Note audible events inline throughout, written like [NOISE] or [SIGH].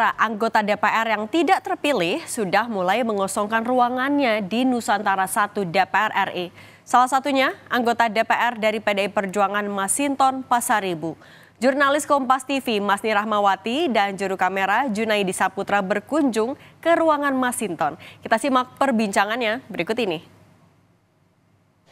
Nah, anggota DPR yang tidak terpilih sudah mulai mengosongkan ruangannya di Nusantara 1 DPR RI. Salah satunya anggota DPR dari PDI Perjuangan Masinton Pasaribu. Jurnalis Kompas TV Masni Rahmawati dan juru kamera Junaidi Saputra berkunjung ke ruangan Masinton. Kita simak perbincangannya berikut ini.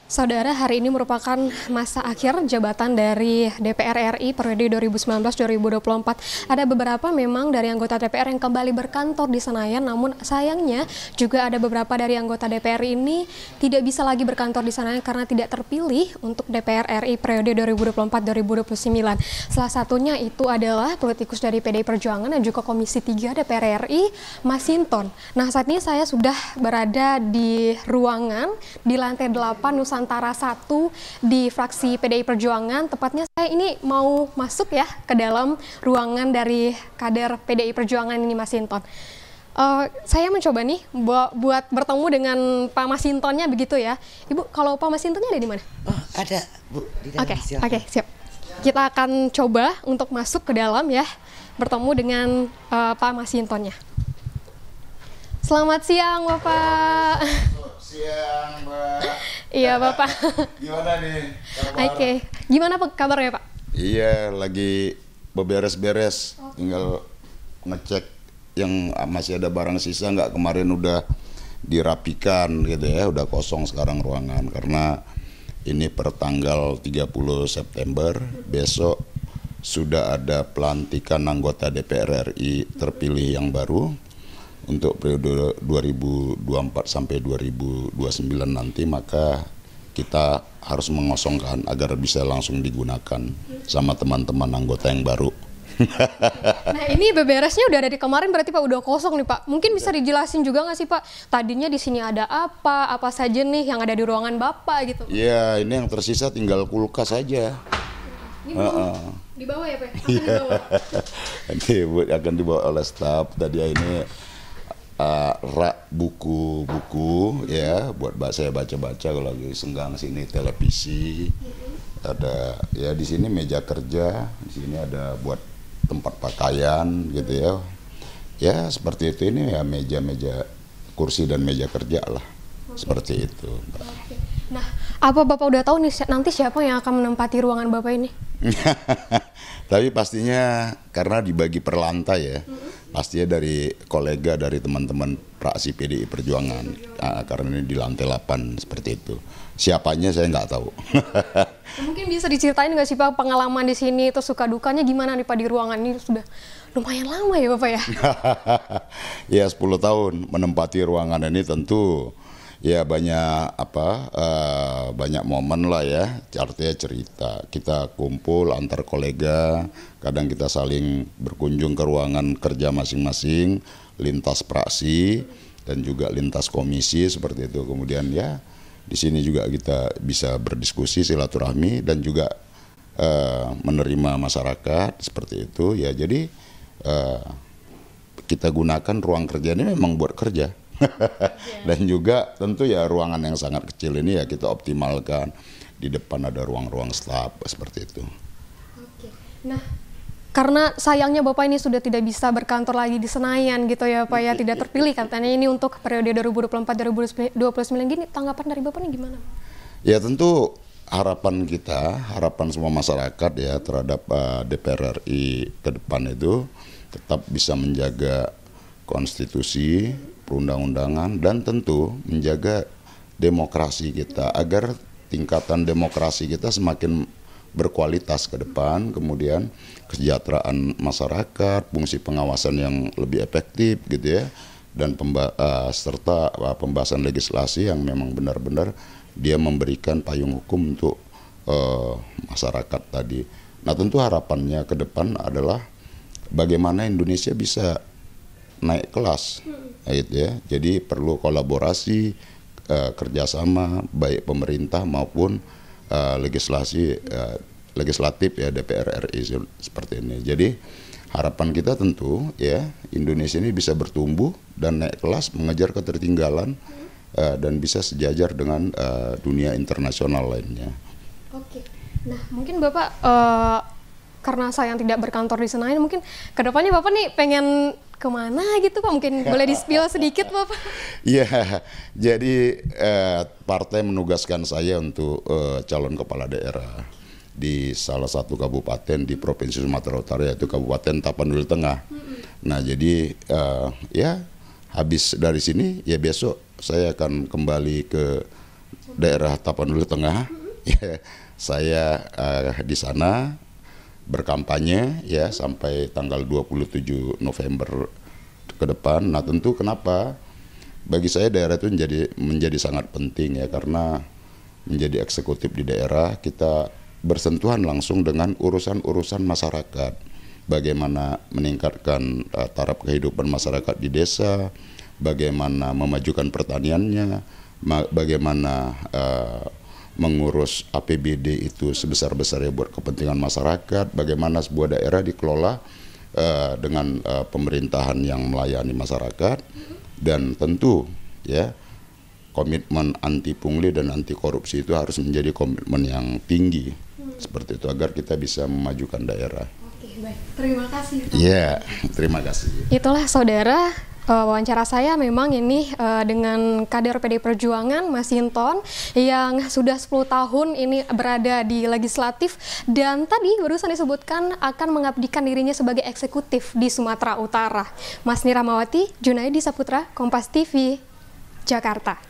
Saudara, hari ini merupakan masa akhir jabatan dari DPR RI periode 2019-2024. Ada beberapa memang dari anggota DPR yang kembali berkantor di Senayan, namun sayangnya juga ada beberapa dari anggota DPR ini tidak bisa lagi berkantor di Senayan karena tidak terpilih untuk DPR RI periode 2024-2029. Salah satunya itu adalah politikus dari PDI Perjuangan dan juga Komisi 3 DPR RI, Masinton. Nah, saat ini saya sudah berada di ruangan di lantai 8 Nusantara. Nusantara 1 di fraksi PDI Perjuangan. Tepatnya saya ini mau masuk ya ke dalam ruangan dari kader PDI Perjuangan ini Mas Hinton. Uh, eh, saya mencoba nih bu buat bertemu dengan Pak Masintonnya begitu ya. Ibu, kalau Pak Masintonnya ada di mana? Oh, ada, Bu. Oke, oke, okay, okay, siap. Kita akan coba untuk masuk ke dalam ya, bertemu dengan uh, Pak Masintonnya. Selamat siang, Bapak. Selamat siang, Mbak. [LAUGHS] Iya bapak. Gimana nih? Oke, okay. gimana kabarnya pak? Iya lagi beberes-beres, tinggal ngecek yang masih ada barang sisa nggak kemarin udah dirapikan gitu ya, udah kosong sekarang ruangan karena ini per tanggal 30 September besok sudah ada pelantikan anggota DPR RI terpilih yang baru untuk periode 2024 sampai 2029 nanti maka kita harus mengosongkan agar bisa langsung digunakan sama teman-teman anggota yang baru. [LAUGHS] nah ini beberesnya udah dari kemarin berarti Pak udah kosong nih Pak. Mungkin bisa dijelasin juga nggak sih Pak, tadinya di sini ada apa, apa saja nih yang ada di ruangan Bapak gitu? Iya ini yang tersisa tinggal kulkas saja. Ini uh -uh. dibawa ya Pak? Akan iya. dibawa? ini [LAUGHS] akan dibawa oleh staff tadi ini uh, rak buku-buku ya buat saya baca-baca kalau lagi senggang sini televisi ada ya di sini meja kerja di sini ada buat tempat pakaian gitu ya ya seperti itu ini ya meja-meja kursi dan meja kerja lah seperti itu Mbak. Nah, apa Bapak udah tahu nih nanti siapa yang akan menempati ruangan Bapak ini? [LAUGHS] Tapi pastinya karena dibagi per lantai ya, mm-hmm. pastinya dari kolega dari teman-teman praksi PDI Perjuangan nah, karena ini di lantai 8 seperti itu. Siapanya saya nggak tahu. [LAUGHS] Mungkin bisa diceritain nggak sih Pak pengalaman di sini itu suka dukanya gimana nih Pak di ruangan ini sudah lumayan lama ya Bapak ya? [LAUGHS] ya 10 tahun menempati ruangan ini tentu ya banyak apa uh, banyak momen lah ya artinya cerita kita kumpul antar kolega kadang kita saling berkunjung ke ruangan kerja masing-masing lintas praksi dan juga lintas komisi seperti itu kemudian ya di sini juga kita bisa berdiskusi silaturahmi dan juga uh, menerima masyarakat seperti itu ya jadi uh, kita gunakan ruang kerja ini memang buat kerja [LAUGHS] Dan juga tentu ya ruangan yang sangat kecil ini ya kita optimalkan. Di depan ada ruang-ruang staf seperti itu. Oke. Nah, karena sayangnya Bapak ini sudah tidak bisa berkantor lagi di Senayan gitu ya Pak ya, tidak terpilih katanya ini untuk periode 2024-2029 gini, tanggapan dari Bapak ini gimana? Ya tentu harapan kita, harapan semua masyarakat ya terhadap uh, DPR RI ke depan itu tetap bisa menjaga konstitusi, perundang-undangan dan tentu menjaga demokrasi kita agar tingkatan demokrasi kita semakin berkualitas ke depan, kemudian kesejahteraan masyarakat, fungsi pengawasan yang lebih efektif gitu ya, dan pemba uh, serta uh, pembahasan legislasi yang memang benar-benar dia memberikan payung hukum untuk uh, masyarakat tadi. Nah tentu harapannya ke depan adalah bagaimana Indonesia bisa naik kelas gitu ya jadi perlu kolaborasi uh, kerjasama baik pemerintah maupun uh, legislasi uh, legislatif ya DPR RI seperti ini jadi harapan kita tentu ya Indonesia ini bisa bertumbuh dan naik kelas mengejar ketertinggalan uh, dan bisa sejajar dengan uh, dunia internasional lainnya oke nah mungkin bapak uh karena yang tidak berkantor di Senayan mungkin kedepannya bapak nih pengen kemana gitu Pak? Mungkin boleh di-spill [LAUGHS] sedikit Bapak? Iya, jadi eh, partai menugaskan saya untuk eh, calon kepala daerah di salah satu kabupaten di Provinsi Sumatera Utara yaitu Kabupaten Tapanuli Tengah. Nah jadi eh, ya habis dari sini ya besok saya akan kembali ke daerah Tapanuli Tengah. [LAUGHS] Ya, saya eh, di sana berkampanye ya sampai tanggal 27 November ke depan. Nah, tentu kenapa bagi saya daerah itu menjadi menjadi sangat penting ya karena menjadi eksekutif di daerah kita bersentuhan langsung dengan urusan-urusan masyarakat. Bagaimana meningkatkan uh, taraf kehidupan masyarakat di desa, bagaimana memajukan pertaniannya, bagaimana uh, mengurus APBD itu sebesar-besarnya buat kepentingan masyarakat, bagaimana sebuah daerah dikelola uh, dengan uh, pemerintahan yang melayani masyarakat dan tentu ya komitmen anti pungli dan anti korupsi itu harus menjadi komitmen yang tinggi hmm. seperti itu agar kita bisa memajukan daerah. Oke, baik. Terima kasih. Iya, yeah, terima kasih. Itulah saudara Eh, wawancara saya memang ini uh, dengan kader PD Perjuangan Mas Hinton yang sudah 10 tahun ini berada di legislatif dan tadi barusan disebutkan akan mengabdikan dirinya sebagai eksekutif di Sumatera Utara. Mas Niramawati, Junaidi Saputra, Kompas TV, Jakarta.